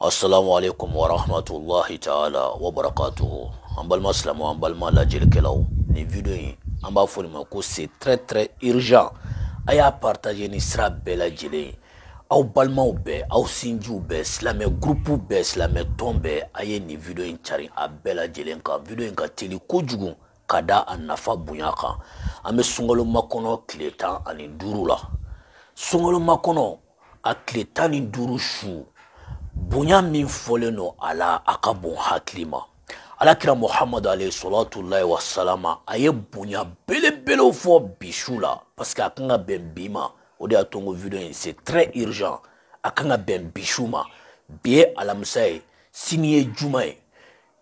asalaamu aleykum wa rahmatulahi taala wa barakatuhu an balima silamɛw an balima lajɛlikɛlaw nin video in an b'a fɔ nin ma ko c'est très très urgent a y'a partage ni sira bɛɛ lajɛlen ye aw balimaw bɛɛ aw sinjiw bɛɛ silamɛ gurupu bɛɛ silamɛ tɔn bɛɛ a ye nin video in cari a bɛɛ lajɛlen kan video in ka teli kojugu ka da a nafa bonya kan an bɛ sunkalomakɔnɔ kɔnɔ tile tan ani duuru la sunkalomakɔnɔ a tile tan ni duuru su bonya min fɔlen don a la a ka bon hakili ma alakira muhamadu alayhi salatulahi wasalama a ye bonya belebelew fɔ bi su la parce que a kan ka bɛn bi ma o de y'a to n ko video in c'est très urgent a kan ka bɛn bi su ma bi ye alamisa ye sini ye juma ye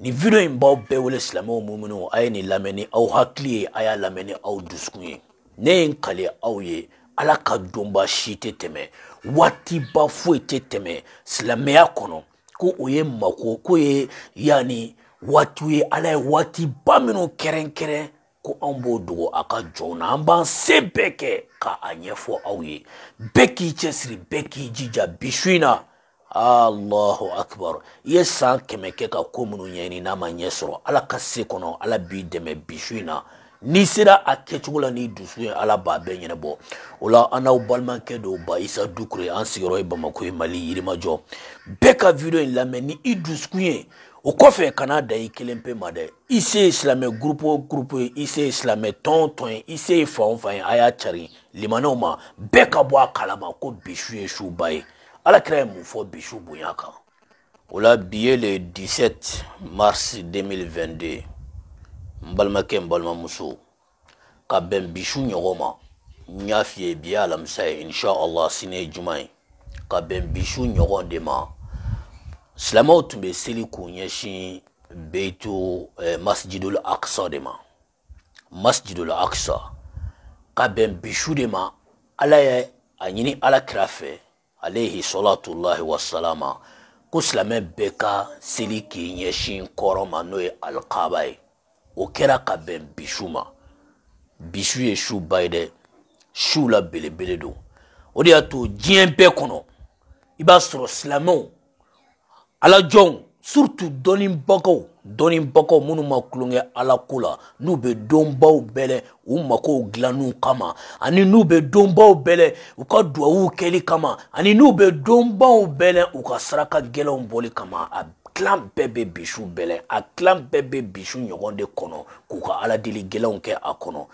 nin video in b'aw bɛɛ wele silamɛw mumunu a ye nin lamɛn ni aw hakili ye a y'a lamɛn ni aw dusukun ye ne ye n kale aw ye ala ka dɔnba si tɛ tɛmɛ waatiba foyi tɛ tɛmɛ silamɛya kɔnɔ ko o ye mako ko ye yani waatiw ye ala ye waatiba minnu kɛrɛnkɛrɛn ko anw b'o dogo a ka jɔnw na an b'an se bɛɛ kɛ ka a ɲɛfɔ aw ye bɛɛ k'i cɛsiri bɛɛ k'i jija bi su in na allahu akbar i ye san kɛmɛ kɛ ka ko minnu ɲɛɲini n'a ma ɲɛ sɔrɔ ala ka se kɔnɔ ala b'i dɛmɛ bi su in na n'i sera a kɛcogo la n'i dusu ye ala b'a bɛɛ ɲɛnabɔ o la an n'aw balimakɛ dɔw ba isa dukure an sigiyɔrɔ ye bamako ye mali yirimajɔ bɛɛ ka video in lamɛn ni i dusukun ye o kɔfɛ kana da i kelen pe ma dɛ i se ye silamɛ gurupu o gurupu ye i se ye silamɛ tɔn o tɔn ye i se ye fan o fan ye a y'a cari limanaw ma bɛɛ ka bɔ a kalama ko bi su ye suba ye ala kira ye mun fɔ bi su bonya kan o la bi ye le 17 mars 2022 n balimakɛ n balimamuso ka bɛn bi su ɲɔgɔn ma n y'a f'i ye bi ye alamisa ye insha allah sini ye juma ye ka bɛn bi su ɲɔgɔn de ma silamɛw tun bɛ seli k'u ɲɛsin beitu eh, masjidul aqsa de ma masjidul aqsa ka bɛn bi de ma ala ye a ɲini ala kira fɛ alehi salatullahi wasalama ko silamɛ bɛɛ ka seli k'i ɲɛsin kɔrɔ ma n'o ye alikaba ye o kɛra ka bɛn bisu ma bisu ye su ba ye dɛ su la belebele don o de y'a to diɲɛ bɛɛ kɔnɔ i b'a sɔrɔ silamɛw alajɔnw surutu dɔɔninbagaw dɔɔninbagaw minnu ma tulonkɛ ala ko la n'u bɛ donbaw bɛlɛ u makow dilanniw kama ani n'u bɛ donbaw bɛlɛ u ka duwawuw kɛli kama ani n'u bɛ donbaw bɛlɛ u ka saraka gɛlɛnw bɔli kama a tilan bɛɛ bɛ bisu bɛlɛ a tilan bɛɛ bɛ bisu ɲɔgɔn de kɔnɔ k'u ka ala deli gɛlɛnw kɛ a kɔnɔ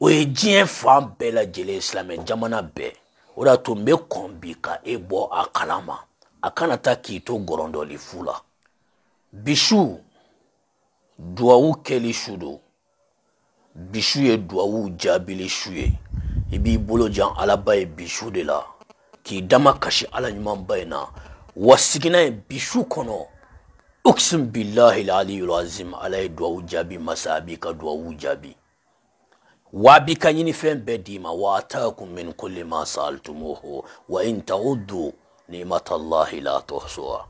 o ye diɲɛ fan bɛɛ lajɛlen silamɛ jamana bɛɛ o de y'a to n bɛ kɔn bi ka e bɔ a kalama a kana taa k'i to gɔrɔndɔli fu la bisu duwawu kɛli su don bisu ye duwawu jaabili su ye i b'i bolo jan alaba ye bisu de la k'i dama kasi ala ɲumanba in na wa sigina ye bisu kɔnɔ أقسم بالله العلي العظيم على دعو جابي مسابيك دعو جابي وبك ينفهم بديما واتاكم من كل ما سألتموه وإن تعدوا نعمة الله لا تحصوها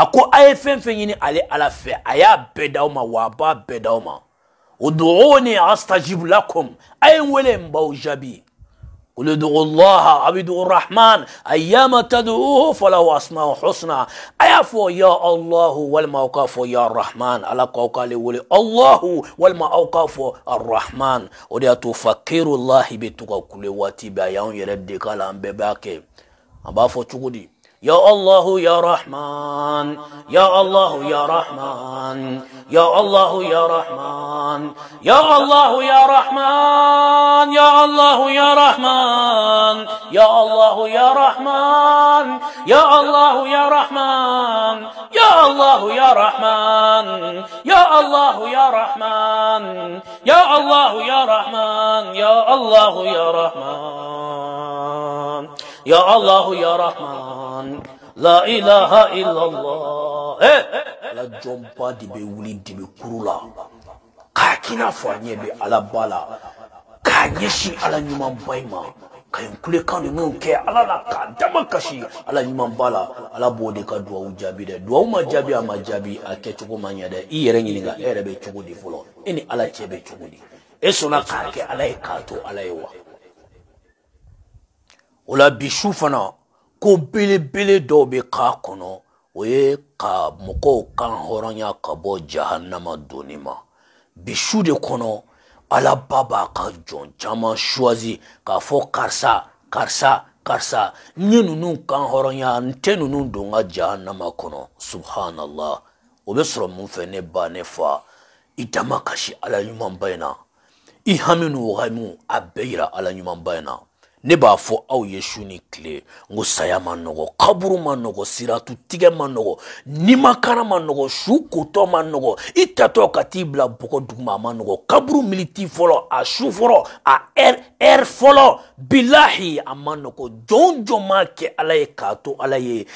أكو أي فين فين يني علي على في أيا بداوما وابا بداوما ودعوني أستجيب لكم أين ولم بوجبي قل ادعوا الله عبد الرحمن ايام تدعوه فلو اسماء حسنى ايفو يا الله والموقف يا الرحمن على قوقال ولي الله والموقف الرحمن ودي تفكر الله بتوكا كل واتي بيان يردي كلام بباك ابا فو تشودي يا الله يا رحمن يا الله يا رحمن يا الله يا رحمن الرحمن يا الله يا رحمن يا الله يا رحمن يا الله يا رحمن يا الله يا رحمن يا الله يا رحمن يا الله يا رحمن يا الله يا رحمن يا الله يا رحمن يا الله يا رحمن لا إله إلا الله إيه. la jɔnba de bɛ wuli de k'a k'i n'a fɔ ala bala la k'a ɲɛsin ala nyuma mbaima ma ka nin kulekan ninnu ala la k'a dama kasi ala nyuma mbala ala bode ka duwa ujabi de duwa ma jaabi a ma jaabi a kɛcogo ma ɲɛ dɛ i yɛrɛ ɲininka di fɔlɔ e ala chebe bɛ di e na k'a kɛ ala ye kato ala ye wa ula la bi ko belebele dɔw dobe kakono oye ka moko kan horanya ka bɔ jahanama donni bisu de kɔnɔ ala b'a ka jɔn caman suwazi k'a fɔ karisa karisa karisa n ye nunu kan hɔrɔnya n tɛ ninnu don ka jahanama kɔnɔ subhanallah o bɛ sɔrɔ mun fɛ ne ba ne fa i dama kasi ala ɲumanba in na i hami ni wahamu a bɛɛ yira ala ɲumanba in na ne b'a fɔ aw ye su ni tile n ko saya ma nɔgɔ kaburu ma nɔgɔ siratu tigɛ ma nɔgɔ nimakana ma nɔgɔ su kotɔ ma nɔgɔ i tatɔ ka t'i bila bɔgɔ duguma a ma nɔgɔ kaburu militi fɔlɔ a su fɔlɔ a ɛri fɔlɔ bilahi a ma nɔgɔ jɔn jɔn m'a kɛ ala ye k'a to ala ye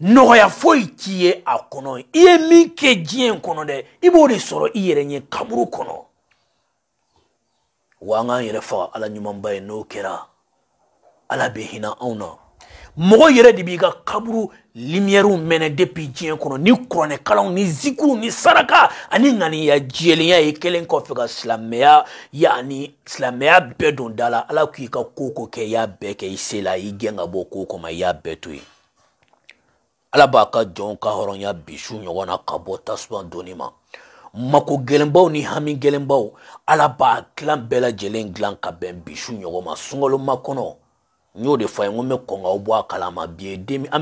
nɔgɔya foyi t'i ye a kɔnɔ i ye min kɛ diɲɛ kɔnɔ dɛ i b'o de sɔrɔ i yɛrɛ ɲɛ kaburu kɔnɔ wa an k'an yɛrɛ faga ala ɲumanba ye n'o kɛra ala bɛ hinɛ anw na mɔgɔ yɛrɛ de b'i ka kaburu limiyɛriw mɛnɛ depi diɲɛ kɔnɔ ni kuranɛkalanw ni zikiruw ni saraka ani ŋaniya jɛlenya ye kelen kɔfɛ ka silamɛya yani silamɛya bɛɛ don da la ala k'i ka koo ko kɛ i y'a bɛɛ kɛ i se la i gɛn ka bɔ koo kɔma i y'a bɛɛ to yen ala b'a ka jɔnw ka hɔrɔnya bisu ɲɔgɔn na ka bɔ tasuma doni ma mako gɛlɛnbaw ni hami gɛlɛnbaw ala b'a kilan bɛɛ lajɛlen gilan ka bɛn bisu ɲɔgɔn ma sunkalo makɔnɔ n y'o de fɔ a ye n ko n bɛ kɔn k'aw bɔ a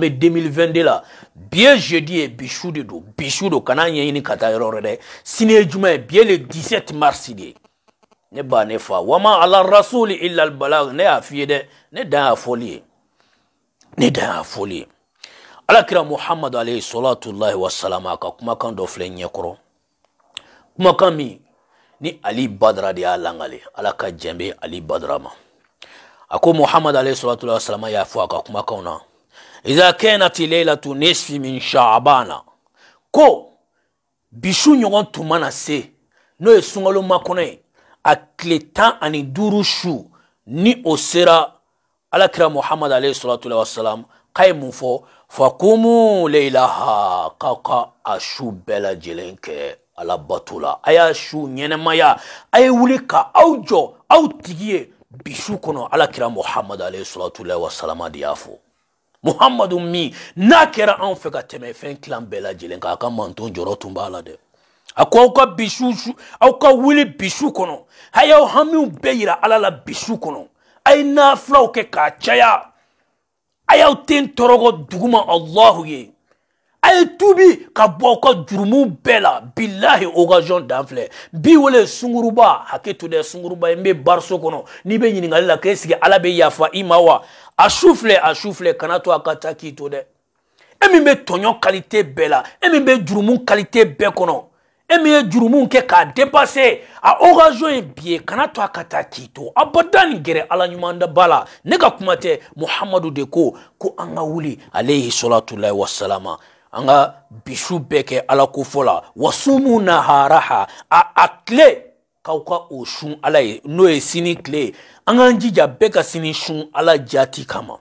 2022 la bi jeudi ye bi de don bi su don kana ɲɛɲini ka taa yɔrɔ wɛrɛ dɛ le 17 mars de ye ne ba ne fa wama ala rasuli illa al balag ne y'a f'i ye ne dan y'a fɔli e. ne dan y'a fɔli ye alakira muhamadu alayhi salatullahi wasalam a ka kumakan dɔ filɛ ɲɛkɔrɔ kumakan min ni ali badara de y'a langale ala ka jɛn ali badara ma ako muhammad alayhi salatu wasalam y'a fɔ a ka kumakanw na idha kanat lailatu nisfi min shaabana ko bisu ɲɔgɔn tun mana se n'o ye sunkalo makɔnɔ ye a tile tan ani duuru su ni o sera alakira muhammad alayhi salatu wasalam k'a ye mun fɔ fakumu leilaha k'aw ka a su bɛɛ lajɛlen kɛ ala bato la a y'a su ɲɛnɛmaya a ye wuli ka aw jɔ aw tigi ye bisu kɔnɔ alakira muhamadu alayhi salatu wa salama de y'a fɔ muhamadu min n'a kɛra anw fɛ ka tɛmɛ fɛn tilan bɛɛ lajɛlen kan a ka manton jɔrɔ tun b'a la dɛ a ko aw ka bisu aw ka wuli bisu kɔnɔ a y'aw hamiw bɛɛ yira ala la bisu kɔnɔ a ye nafilaw kɛ k'a caya a y'aw ten tɔrɔkɔ duguma allahu ye a ye tubi ka bɔ aw ka jurumu bɛɛ la bilahi occasion dan filɛ bi wele sunguruba hakɛ to dɛ sunguruba n bɛ bariso kɔnɔ n'i bɛ ɲininkali la k'e sigi ala bɛ yafa i ma wa a su filɛ a su filɛ kana to a ka taa k'i to dɛ e min bɛ tɔɲɔ kalite bɛɛ la e min bɛ jurumu kalite bɛɛ kɔnɔ e min ye jurumu kɛ k'a depase a occasion ye bi ye kana to a ka taa k'i to abada ni gɛrɛ ala ɲuman daba la ne ka kuma tɛ muhamadu de ko ko an ka wuli ale ye salatulahi wasalama an ka bisu bɛɛ kɛ ala kofɔ la wasumu naharaha a, a tile k'aw ka o sun ala ye n'o ye sini tile ye an k'an jija bɛɛ ka sini sun ala jaati kama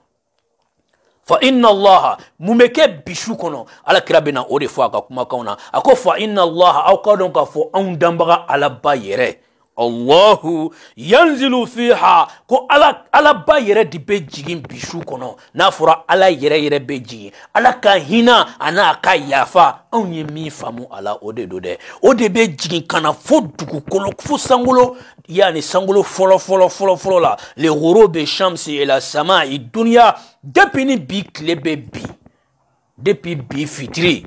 fa inna allaha mun bɛ kɛ bisu kɔnɔ ala kira bɛ na o de fɔ a ka kumakanw na a ko fa inna allaha aw ka dɔn k'a fɔ anw danbaga alaba yɛrɛ Allahu yanzilu fiha ko ala ala ba yɛrɛ de bɛ jigin bisu kɔnɔ n'a fɔra ala yɛrɛ yɛrɛ bɛ jigin ala ka hinɛ a n'a ka yafa anw ye min faamu a la o de do dɛ o de bɛ jigin ka na fo dugukolo fo sankolo yani sankolo fɔlɔ fɔlɔ la le horo bɛ shamsi ila sama i duniya depuis ni bi tile bɛ bi depuis bi fitiri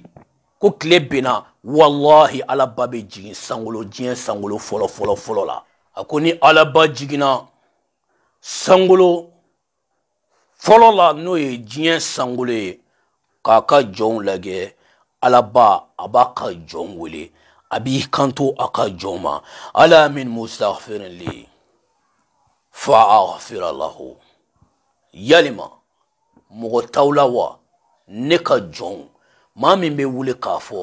ko tile benna walahi ala ba bɛ jigin sankolo diɲɛ sankolo fɔlɔ fɔlɔ fɔlɔ la a ko ni ala ba jiginna sankolo fɔlɔ la n'o ye diɲɛ sankolo ye k'a ka jɔnw lajɛ ala ba a b'a ka jɔn wele a b'i kanto a ka jɔn ma ala min mustaghfirin li fa'aghfira lahu yalima mɔgɔ t'aw la wa ne ka jɔnw maa min bɛ wuli k'a fɔ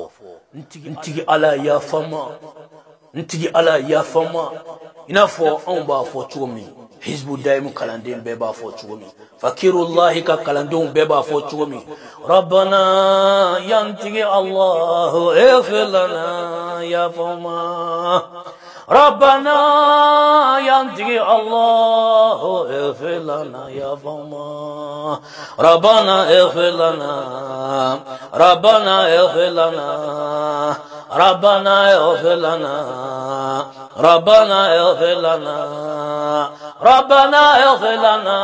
ntigi ala yafama ntigi ala yafama i n'a fɔ anw b'a fɔ cogo min hizbu dayimu kalanden bɛɛ b'a fɔ cogo min fakirulahi ka kalandenw bɛɛ b'a fɔ cogo min rabana yantigi allahu efilana yafama ربنا ينتقي الله اغفر لنا يا فمان ربنا اغفر لنا ربنا اغفر لنا ربنا اغفر لنا ربنا اغفر لنا ربنا اغفر لنا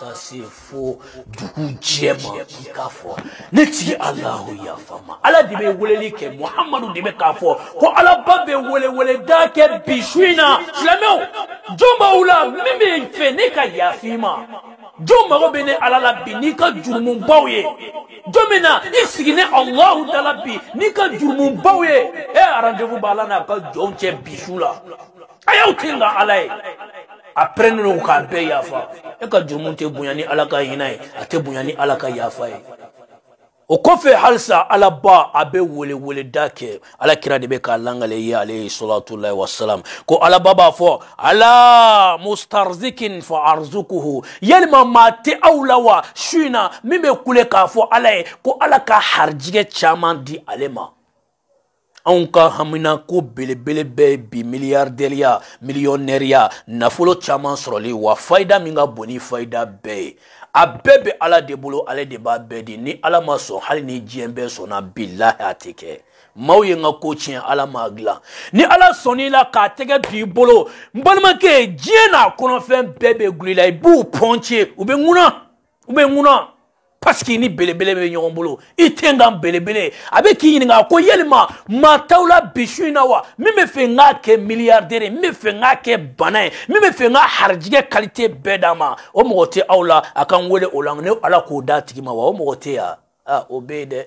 tasefo dugu jɛma i k'a fɔ ne ti alahu yafama ala de bɛ weleli kɛ muhamadu de bɛ k'a fɔ ko alaba bɛ welewele da kɛ bi su in na silamɛw jɔn b'aw la min bɛ fɛ ne ka yafi ma jɔn mago bɛ ne ala la bi n'i ka jurumunbaw ye jɔn bɛ na i sigi ne alahu ta la bi n'i ka jurumunbaw ye e rendez-vous b'ala n'a ka jɔnw cɛ bi su la a y'aw ten ka ala ye a pɛrɛnnen don k'a bɛɛ yafa e ka jurumu tɛ bonya ni ala ka hinɛ ye a tɛ bonya ni ala ka yafa ye o kɔfɛ halisa ala ba a bɛ weleweleda kɛ ala kira de bɛ k'a langale ye ale ye salatulahi wasalam ko ala ba b'a fɔ ala mustarzikin fa arzukuhu yalima maa tɛ aw la wa su in na min bɛ kule k'a fɔ ala ye ko ala ka harijɛgɛ caaman di ale ma anw ka haminako belebele bɛɛ ye bi miliyardɛriya miliyɔnɛriya nafolo caaman sɔrɔli wa fayida min ka bon ni fayida bɛɛ ye a bɛɛ bɛ ala de bolo ale de b'a bɛɛ di ni ala ma sɔn hali ni diɲɛ bɛɛ sɔnna bilahi a tɛ kɛ maw ye n ka ko tiɲɛ ala m'a dilan ni ala sɔnn'i la k'a tɛgɛ tu i bolo n balimakɛ diɲɛ n'a kɔnɔfɛn bɛɛ bɛ gulila i b'u pɔnce u bɛ ŋuna u bɛ ŋuna paske i ni belebele be ɲɔgɔn bolo i tɛ n kan belebele a be k'i ɲininga a ko yelima mataw la bisu in na wa min be fɛ n k'a kɛ miliyardɛre min be fɛ n k'a kɛ bana ye min be fɛ n ka harijigɛ kalite bɛɛ d'a ma o mɔgɔ tɛ aw la a kan wele o la ni ala k'o d'a tigi ma wa o mɔgɔ tɛ ya a ah, o be ye dɛ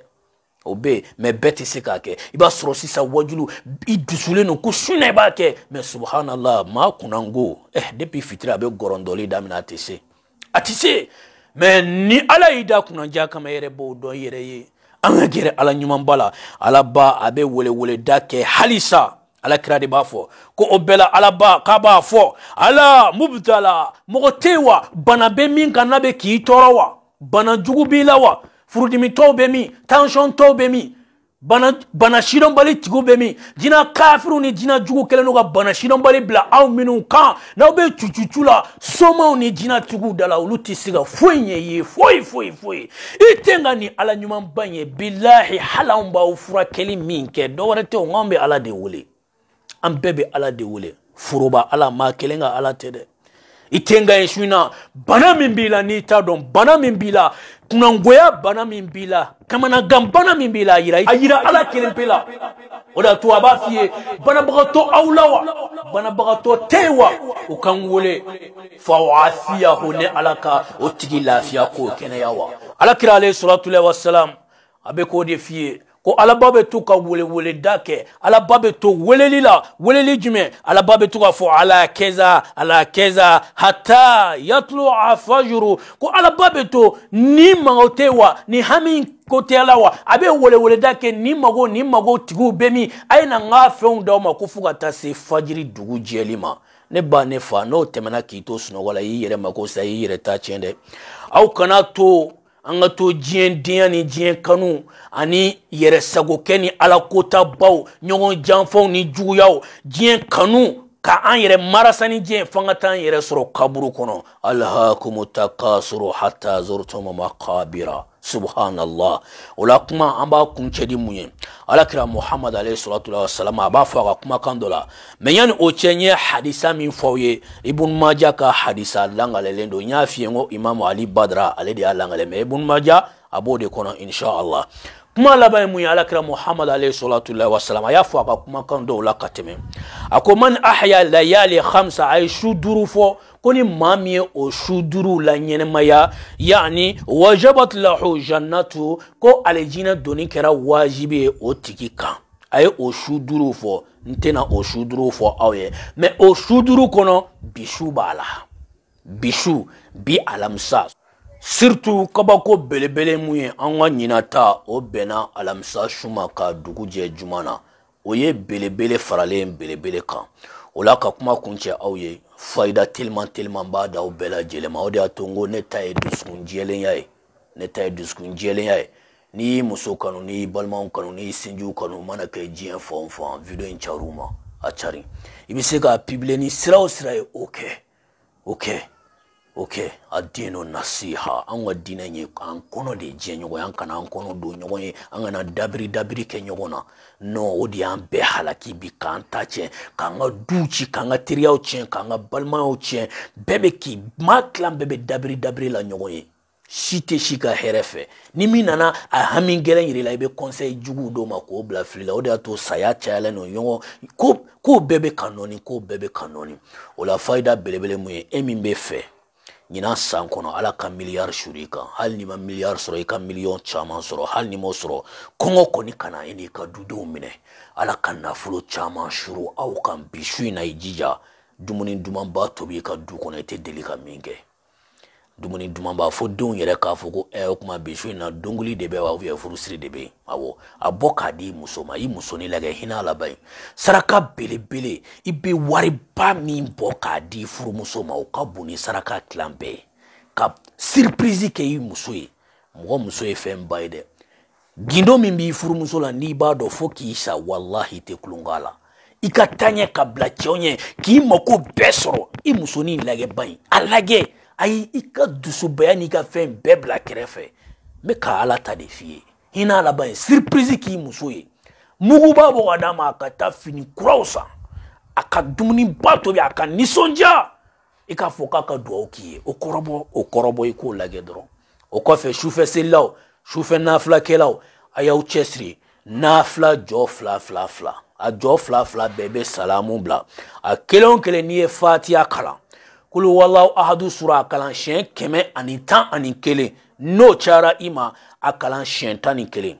o be yen mɛ bɛɛ tɛ se k'a kɛ i b'a sɔrɔ sisan wajulu i dusulen don ko sunna i b'a kɛ mɛ subhanallah maa kunnango eh, depuis fitiri a bɛ gɔrɔndɔli daminɛ a tɛ se a tɛ se mɛ ni ala y'i da kunnadiya kama yɛrɛ b'o dɔn yɛrɛ ye an ka gɛrɛ ala ɲumanba la ala ba a bɛ weleweleda kɛ halisa ala kira de b'a fɔ ko o bɛɛ la ala ba k'a b'a fɔ ala mubtala mɔgɔ tɛ yen wa bana bɛ min kan n'a bɛ k'i tɔɔrɔ wa bana jugu b'i la wa furudimitɔw bɛ min tansɔn tɔw bɛ min bana, bana sidɔnbali tigiw bɛ min jina kafiriw ni jina jugu kɛlen do ka bana sidɔnbali bila aw minnu kan n'aw bɛ cucucu la somaw ni jina tigiw da la olu tɛ se ka foyi ɲɛ ye foyi foyi foyi i tɛ ka nin ala ɲumanba ye bilahi hali anw b'aw furakɛli min kɛ dɔ wɛrɛ tɛ o nk'anw bɛ ala de wele an bɛɛ bɛ ala de wele foroba ala maa kelen ka ala tɛ dɛ itenga yesu na bana min b'i la n'i t'a dɔn bana min b'i la kunangoya bana min b'i la kamanagan bana min b'i la a yira a yira ala kelen pe la o de y'a to a b'a f'i ye banabagatɔ aw la wa banabagatɔ tɛ yen wa o ka n wele fawasiyahu ne ala ka o tigi lafiya k'o kɛnɛya wa ala kira ale sɔrɔtulɛ wasalam a bɛ k'o de f'i ye ko alaba bɛ to ka weleweleda kɛ alaba bɛ to weleli la weleli jumɛn alaba bɛ to ka fɔ ala kɛza ala kɛza hata yatulu afajuru ko alaba bɛ to ni mankaw tɛ wa ni hami ko tɛ la wa a bɛ weleweleda kɛ ni mago ni mago tigiw bɛ min a ye na n ka fɛnw d'aw ma ko fo ka taa se fajiri dugu jɛli ma ne ba ne fa n'o tɛmɛna k'i to sunɔgɔ la y'i yɛrɛ mako sa y'i yɛrɛ ta tiɲɛ dɛ aw kana to an g a to j i e n d e n a ni j i e n kanu ani y e r e s a g o k e ni ala k o t a b a u n y o n g o n janfaw ni j u y a w j i e n kanu ka an yere marasani ni diɲɛ fanga t'an yɛrɛ sɔrɔ kaburu kɔnɔ alhakumu takasuru hatta zurtum maqabira subhanallah ola kuma an b'a kun chedi muye mun ye alakira muhamad alayhi salatu wa salam b'a fa ga kuma kan dola la mɛ o chenye hadisa min fɔ ibn majah ka hadisa langalelen don n y'a imam ali badra ale de y'a langalɛ ibn majah abode kono inshallah kuma laban ye mun ye alakira muhamad alayhi salatullahi wasalam a y'a fɔ a ka kumakan dɔw la ka tɛmɛ a ko man ahya layali hamsa a ye su duuru fɔ ko ni maa min ye o su duuru la ɲɛnɛmaya yani wajabat lahu jannatu ko alijinɛ doni kɛra wajibi ye o tigi kan a ye o su duuru fɔ n tɛna o su duuru fɔ aw ye mɛ o su duuru kɔnɔ bisu b'a la bisu bi alamisa surtu kabako belebele mun ye an ka ɲinata o bɛnna alamisa su ma ka dugu jɛ juman na o ye belebele faralen belebele kan o la ka kuma kuncɛ aw ye fayida teliman teliman b'a da aw bɛɛ lajɛlen ma o de y'a to n ko ne ta ye dusukun jɛlenya ye ne ta ye dusukun jɛlenya ye n'i y'i muso kanu n'i y'i balimaw kanu n'i y'i sinjiw kanu mana kɛ diɲɛ fan o fan video in car'u ma a cari i bɛ se k'a pibile ni sira o sira ye o kɛ o kɛ ok adinu nasiha an wa dinɛ ye an kɔnɔ de jɛ ɲɔgɔn ye an kana an kɔnɔ don ɲɔgɔn ye an kana dabiri dabiri kɛ ɲɔgɔn na non o de y'an bɛɛ halaki bi k'an ta tiɲɛ k'an ka duw ci k'an ka teriyaw tiɲɛ k'an ka balimayaw tiɲɛ bɛɛ bɛ k'i maa kilan bɛɛ bɛ dabiri dabiri la ɲɔgɔn ye si tɛ si ka hɛrɛ fɛ ni min nana a hami gɛlɛn yiri la i bɛ kɔnsɛyi juguw dɔw ma k'o bila fili la o de y'a to saya cayalen no ɲɔgɔn ko ko bɛɛ bɛ ka nɔɔni ko bɛɛ bɛ ka nɔɔni o la fayida belebele mun ye e min bɛ fɛ ɲinan san kɔnɔ ala ka miliyari suru i kan hali ni ma miliyari sɔrɔ i ka miliyɔn caman sɔrɔ hali ni m'o sɔrɔ kɔngɔ kɔni kana i n'i ka dudenw minɛ ala ka nafolo caman suru aw kan bi su na i jija dumuni dumanba tobi i ka du kɔnɔ i tɛ deli ka min kɛ dumuni duman b'a fɔ denw yɛrɛ k'a fɔ ko ɛ o kuma bi su in na dongoli de bɛ wa ubiyɛn furusiri de bɛ yen awɔ a bɔ k'a di i muso ma i muso ni lagɛ hinɛ a laban ye saraka belebele i bɛ wariba min bɔ k'a di i furumuso ma o ka bon ni saraka tilan bɛɛ ye ka siripirizi kɛ i muso ye mɔgɔ muso ye fɛn ba ye dɛ gindo min b'i furumuso la n'i b'a dɔn fo k'i sa walahi i tɛ kulon k'a la i ka taɲɛ ka bila cɛw ɲɛ k'i mako bɛɛ sɔrɔ i musonin lagɛ ban ye a lagɛ ayi i ka dusubaya n'i ka fɛn bɛɛ bila kɛrɛfɛ n bɛ ka ala ta de f'i ye hinɛ laban ye siripirizi k'i muso ye muguba bɔ ka d'a ma a ka taa fini kuraw san a ka dumuniba tobi a ka nisɔndiya i k'a fɔ k'a ka duwawu k'i ye o kɔrɔbɔ o kɔrɔbɔ i k'o lajɛ dɔrɔn o kɔfɛ sufɛ selilaw sufɛ naafilakɛlaw a y'aw cɛsiri naafila jɔ fila fila fila a jɔ fila fila bɛɛ bɛ salamu bila a kelen o kelen n'i ye fatiya kalan kulu walawu ahadu sura a kalan siɲɛ kɛmɛ ani tan ani kelen n'o cayara i ma a kalan tan ni kelen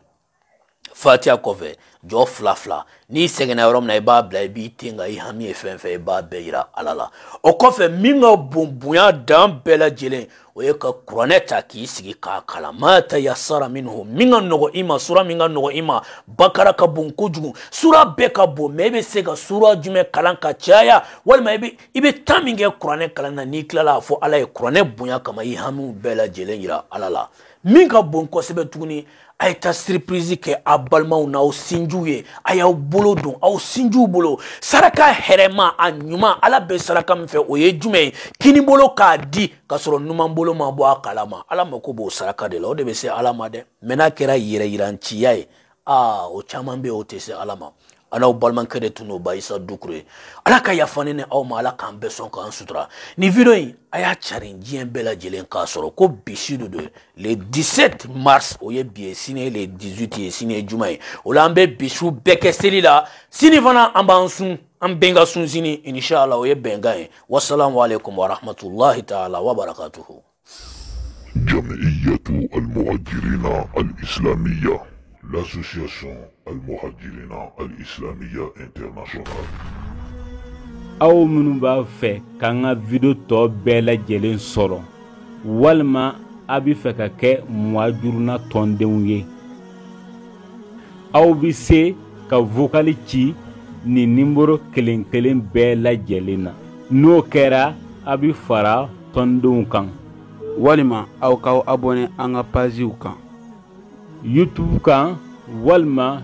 fatiya kɔfɛ jɔ fila fila n'i sɛgɛnna yɔrɔ min na i b'a bila i b'i ten ka i hami ye fɛn fɛn i b'a bɛɛ yira ala la o kɔfɛ min ka bon bonya dan bɛɛ lajɛlen o ye ka kuranɛ ta k'i sigi k'a kalan ma ta yasara minhu min ka nɔgɔ i ma sura min ka nɔgɔ i ma bakara ka bon kojugu sura bɛɛ ka bon mɛ i bɛ se ka sura jumɛn kalan ka caya walima i bɛ i bɛ tan min kɛ kuranɛ kalan na n'i tilala a fɔ ala ye kuranɛ bonya kama i hamiw bɛɛ lajɛlen yira ala la min ka bon kosɛbɛ tuguni a ye ta siripirizi kɛ a balimaw n'aw sinjiw ye a y'aw bolo don aw sinjiw bolo saraka hɛrɛma a ɲuman ala bɛ saraka min fɛ o ye jumɛn ye kini bolo k'a di k'a sɔrɔ numan bolo ma bɔ a kalama ala mako b'o saraka de la o de bɛ se ala ma dɛ mɛ n'a kɛra yɛrɛ yiranciya ye aa o caman bɛ yen o tɛ se ala ma an'aw balimakɛ de tun n'o ba dukure ala ka yafa ne ni aw ma ala k'an bɛɛ sɔn k'an sutura nin video in a y'a cari diɲɛ bɛɛ lajɛlen k'a sɔrɔ ko bisi de don le 17 mars o ye bi ye sini ye le 18 ye sini ye juma ye o la an bɛ bisiw bɛɛ kɛ seli la sini fana an b'an sun an bɛn ka sun sini inshallah o ye bɛnkan ye wasalamu alaikum warahmatullahi taala wabarakatuhu جمعية المهاجرين الإسلامية l'association almuhajirina alislamiya international aw minnu b'a fɛ k'an ka video tɔ bɛɛ lajɛlen sɔrɔ walima a bɛ fɛ ka kɛ mwajuruna tɔndenw ye aw bɛ se ka vokali ci nin nimoro kelen kelen bɛɛ lajɛlen na n'o kɛra a bɛ fara tɔndenw kan walima aw k'aw abɔne an ka paziw kan youtube kan walima